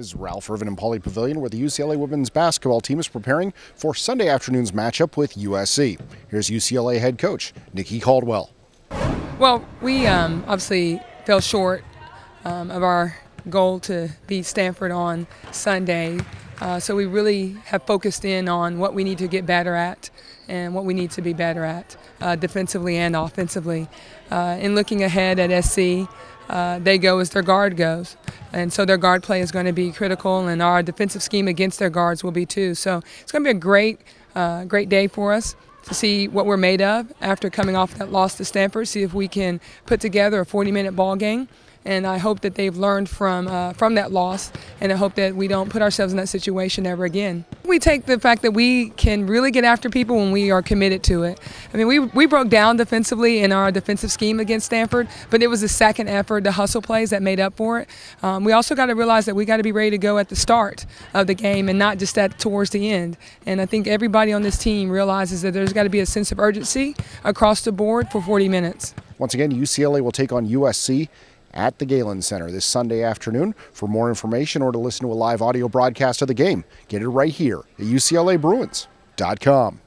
This is Ralph Irvin and Pauley Pavilion, where the UCLA women's basketball team is preparing for Sunday afternoon's matchup with USC. Here's UCLA head coach Nikki Caldwell. Well, we um, obviously fell short um, of our goal to beat Stanford on Sunday. Uh, so we really have focused in on what we need to get better at and what we need to be better at uh, defensively and offensively. Uh, in looking ahead at SC, uh, they go as their guard goes and so their guard play is going to be critical, and our defensive scheme against their guards will be too. So it's going to be a great, uh, great day for us to see what we're made of after coming off that loss to Stanford. See if we can put together a 40-minute ball game and I hope that they've learned from uh, from that loss, and I hope that we don't put ourselves in that situation ever again. We take the fact that we can really get after people when we are committed to it. I mean, we we broke down defensively in our defensive scheme against Stanford, but it was the second effort, the hustle plays that made up for it. Um, we also got to realize that we got to be ready to go at the start of the game and not just at towards the end. And I think everybody on this team realizes that there's got to be a sense of urgency across the board for 40 minutes. Once again, UCLA will take on USC at the Galen Center this Sunday afternoon. For more information or to listen to a live audio broadcast of the game, get it right here at UCLABruins.com.